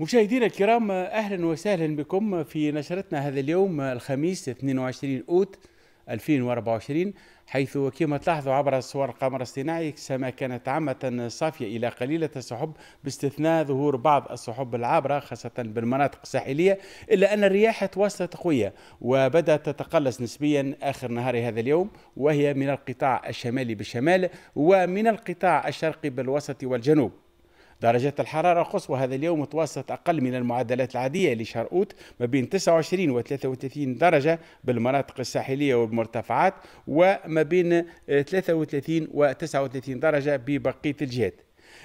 مشاهدينا الكرام اهلا وسهلا بكم في نشرتنا هذا اليوم الخميس 22 اوت 2024 حيث كما تلاحظوا عبر صور القمر الصناعي السماء كانت عامة صافية إلى قليلة السحب باستثناء ظهور بعض السحب العابرة خاصة بالمناطق الساحلية إلا أن الرياح تواصلت قوية وبدأت تتقلص نسبيا آخر نهار هذا اليوم وهي من القطاع الشمالي بالشمال ومن القطاع الشرقي بالوسط والجنوب درجة الحرارة قصوى هذا اليوم متوسط أقل من المعدلات العادية لشهر أوت ما بين 29 و 33 درجة بالمناطق الساحلية والمرتفعات وما بين 33 و 39 درجة ببقية الجهات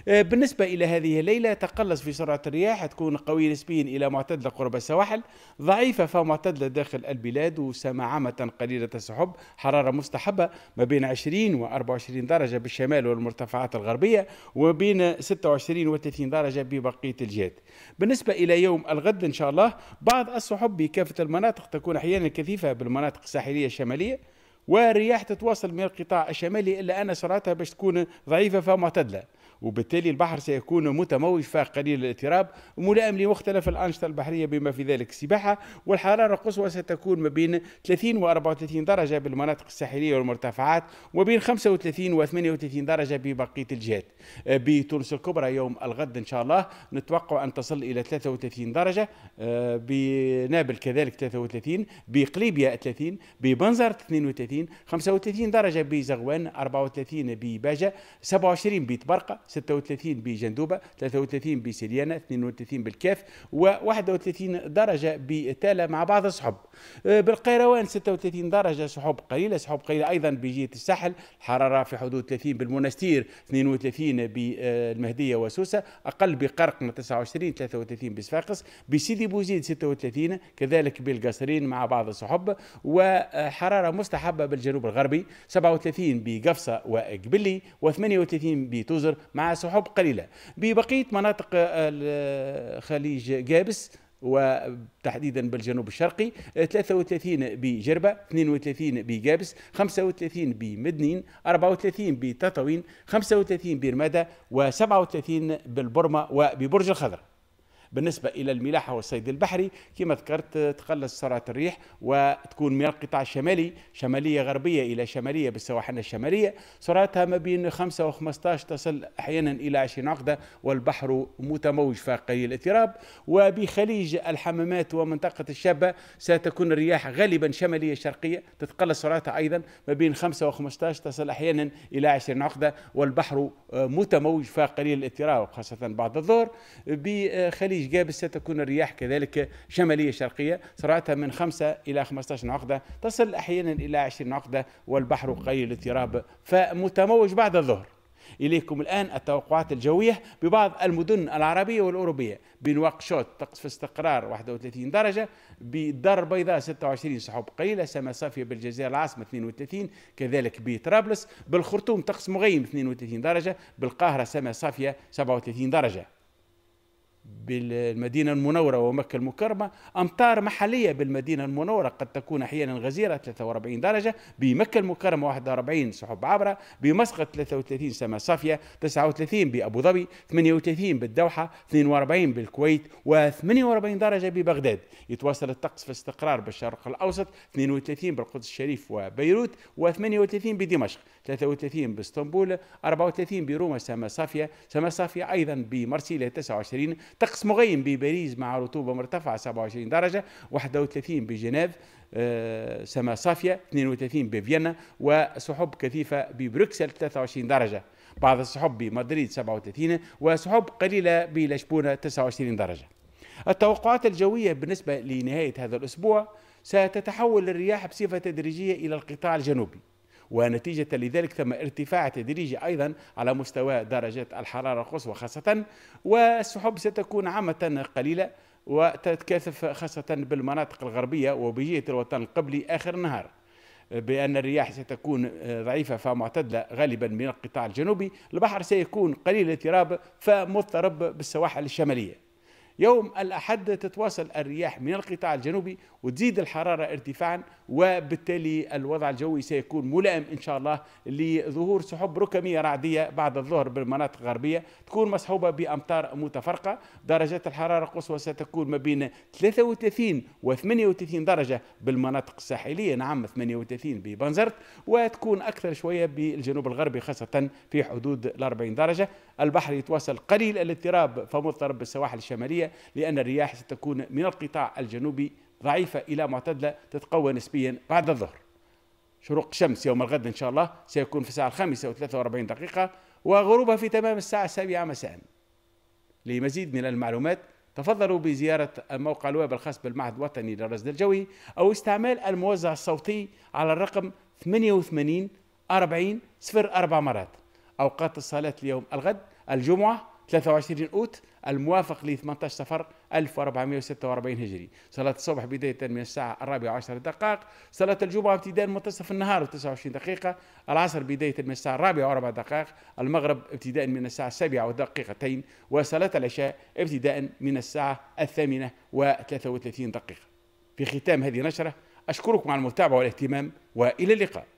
آه، بالنسبة إلى هذه الليلة تقلص في سرعة الرياح تكون قوية نسبيا إلى معتدلة قرب السواحل ضعيفة فمعتدلة داخل البلاد عامة قليلة السحب حرارة مستحبة ما بين 20 و 24 درجة بالشمال والمرتفعات الغربية وبين 26 و 30 درجة ببقية الجهات بالنسبة إلى يوم الغد إن شاء الله بعض السحب بكافة المناطق تكون أحيانا كثيفة بالمناطق الساحلية الشمالية والرياح تتواصل من القطاع الشمالي إلا أن سرعتها باش تكون ضعيفة فمعتدلة وبالتالي البحر سيكون متموج قليل الاضطراب ملائم لمختلف الأنشطة البحرية بما في ذلك السباحة والحرارة القصوى ستكون ما بين 30 و 34 درجة بالمناطق الساحلية والمرتفعات وبين 35 و 38 درجة ببقية الجهات آه، بتونس الكبرى يوم الغد إن شاء الله نتوقع أن تصل إلى 33 درجة آه، بنابل كذلك 33 بقليبيا 30 ببنزرت 32 35 درجة بزغوان 34 بباجة 27 بتبرقة 36 بجندوبة 33 بسليانة 32 بالكاف و31 درجة بتالا مع بعض السحب آه، بالقيروان 36 درجة سحب قليلة سحب قليلة أيضا بجهة الساحل حراره في حدود 30 بالمنستير 32 بالمهدية وسوسة أقل بقرقنة 29 33 بصفاقس بسيدي بوزيد 36 كذلك بالقصرين مع بعض السحب وحرارة مستحبة بالجنوب الغربي 37 بقفصة وقبلي و38 بتوزر مع سحب قليلة ببقية مناطق آه، آه، خليج جابس وتحديدا بالجنوب الشرقي 33 آه، بجربة 32 بجابس 35 بمدنين 34 بتطاوين 35 برمادة و37 بالبرمة وببرج الخضر بالنسبة إلى الملاحة والصيد البحري كما ذكرت تقلص سرعة الريح وتكون من القطاع الشمالي شمالية غربية إلى شمالية بالسواحل الشمالية سرعتها ما بين 5 و 15 تصل أحيانا إلى 20 عقدة والبحر متموج فقليل الاضطراب وبخليج الحمامات ومنطقة الشابة ستكون الرياح غالبا شمالية شرقية تتقلص سرعتها أيضا ما بين 5 و 15 تصل أحيانا إلى 20 عقدة والبحر متموج فقليل الاضطراب خاصة بعد الظهر بخليج الخليج جابس ستكون الرياح كذلك شمالية شرقية سرعتها من 5 إلى 15 عقدة تصل أحيانا إلى 20 عقدة والبحر قليل الاضطراب فمتموج بعد الظهر إليكم الآن التوقعات الجوية ببعض المدن العربية والأوروبية بنواكشوط طقس في استقرار 31 درجة بدار البيضاء 26 سحب قليلة سما صافية بالجزائر العاصمة 32 كذلك بطرابلس بالخرطوم طقس مغيم 32 درجة بالقاهرة سما صافية 37 درجة بالمدينة المنورة ومكة المكرمة أمطار محلية بالمدينة المنورة قد تكون أحيانا غزيرة 43 درجة بمكة المكرمة 41 سحب عبرة بمسقط 33 سماء صافية 39 بأبو ظبي 38 بالدوحة 42 بالكويت و48 درجة ببغداد يتواصل الطقس في استقرار بالشرق الأوسط 32 بالقدس الشريف وبيروت و38 بدمشق 33 باسطنبول 34 بروما سماء صافية سماء صافية أيضا بمرسيليا 29 طقس مغيم بباريس مع رطوبة مرتفعة 27 درجة 31 بجنيف آه، سماء صافية 32 بفيينا وسحب كثيفة ببروكسل 23 درجة بعض السحب بمدريد 37 وسحب قليلة بلشبونة 29 درجة التوقعات الجوية بالنسبة لنهاية هذا الأسبوع ستتحول الرياح بصفة تدريجية إلى القطاع الجنوبي ونتيجة لذلك ثم ارتفاع تدريجي أيضا على مستوى درجات الحرارة القصوى خاصة والسحب ستكون عامة قليلة وتتكاثف خاصة بالمناطق الغربية وبجهة الوطن القبلي آخر النهار بأن الرياح ستكون ضعيفة فمعتدلة غالبا من القطاع الجنوبي البحر سيكون قليل الاضطراب فمضطرب بالسواحل الشمالية يوم الأحد تتواصل الرياح من القطاع الجنوبي وتزيد الحرارة ارتفاعا وبالتالي الوضع الجوي سيكون ملائم إن شاء الله لظهور سحب ركامية رعدية بعد الظهر بالمناطق الغربية تكون مصحوبة بأمطار متفرقة درجات الحرارة القصوى ستكون ما بين 33 و 38 درجة بالمناطق الساحلية نعم 38 ببنزرت وتكون أكثر شوية بالجنوب الغربي خاصة في حدود ال 40 درجة البحر يتواصل قليل الاضطراب فمضطرب بالسواحل الشمالية لأن الرياح ستكون من القطاع الجنوبي ضعيفة إلى معتدلة تتقوى نسبيا بعد الظهر شروق الشمس يوم الغد إن شاء الله سيكون في الساعة الخامسة و43 دقيقة وغروبها في تمام الساعة السابعة مساء لمزيد من المعلومات تفضلوا بزيارة موقع الويب الخاص بالمعهد الوطني للرصد الجوي أو استعمال الموزع الصوتي على الرقم 88 40 04 مرات أوقات الصلاة اليوم الغد الجمعة 23 أوت الموافق ل 18 صفر 1446 هجري صلاة الصبح بداية من الساعة الرابعة عشر دقائق صلاة الجمعة ابتداء منتصف النهار 29 دقيقة العصر بداية من الساعة الرابعة واربع دقائق المغرب ابتداء من الساعة السابعة ودقيقتين وصلاة العشاء ابتداء من الساعة الثامنة و33 دقيقة في ختام هذه النشرة أشكركم على المتابعة والاهتمام وإلى اللقاء